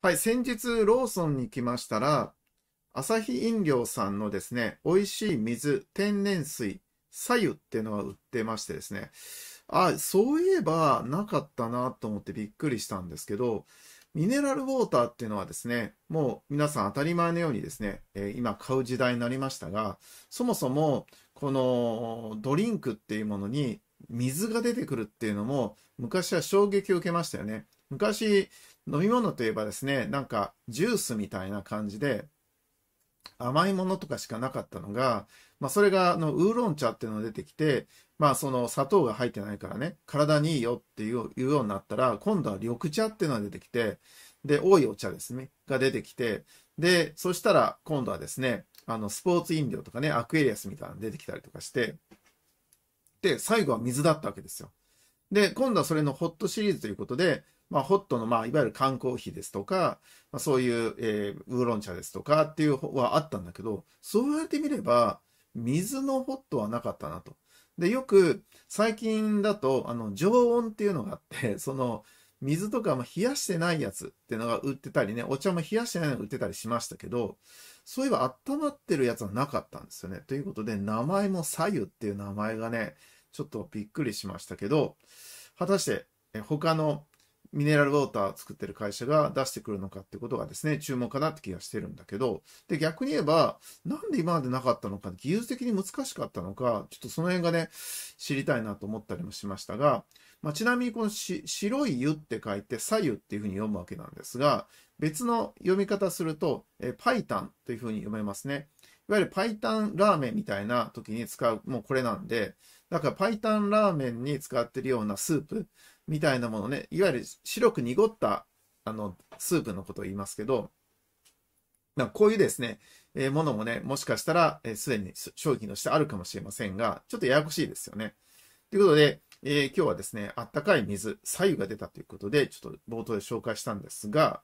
はい、先日ローソンに来ましたら、アサヒ飲料さんのですね、美味しい水、天然水、左右っていうのは売ってましてですね、あ、そういえばなかったなと思ってびっくりしたんですけど、ミネラルウォーターっていうのはですね、もう皆さん当たり前のようにですね、え今買う時代になりましたが、そもそもこのドリンクっていうものに水が出てくるっていうのも昔は衝撃を受けましたよね。昔、飲み物といえばですね、なんかジュースみたいな感じで、甘いものとかしかなかったのが、まあ、それがあのウーロン茶っていうのが出てきて、まあ、その砂糖が入ってないからね体にいいよっていういうようになったら今度は緑茶っていうのが出てきてで多いお茶ですねが出てきてでそしたら今度はですねあのスポーツ飲料とかねアクエリアスみたいなの出てきたりとかしてで最後は水だったわけですよで今度はそれのホットシリーズということでまあ、ホットの、まあ、いわゆる缶コーヒーですとか、まあ、そういう、えー、ウーロン茶ですとかっていうはあったんだけど、そう言われてみれば、水のホットはなかったなと。で、よく、最近だと、あの、常温っていうのがあって、その、水とかも冷やしてないやつっていうのが売ってたりね、お茶も冷やしてないのが売ってたりしましたけど、そういえば温まってるやつはなかったんですよね。ということで、名前も左右っていう名前がね、ちょっとびっくりしましたけど、果たして、他のミネラルウォーター作ってる会社が出してくるのかってことがですね、注目かなって気がしてるんだけど、で、逆に言えば、なんで今までなかったのか、技術的に難しかったのか、ちょっとその辺がね、知りたいなと思ったりもしましたが、まあ、ちなみにこの白い湯って書いて、左右っていうふうに読むわけなんですが、別の読み方すると、えパイタンというふうに読めますね。いわゆるパイタンラーメンみたいな時に使う、もうこれなんで、だから、パイタンラーメンに使ってるようなスープみたいなものね、いわゆる白く濁った、あの、スープのことを言いますけど、なんかこういうですね、えー、ものもね、もしかしたら、えー、すでに商品としてあるかもしれませんが、ちょっとややこしいですよね。ということで、えー、今日はですね、あったかい水、左右が出たということで、ちょっと冒頭で紹介したんですが、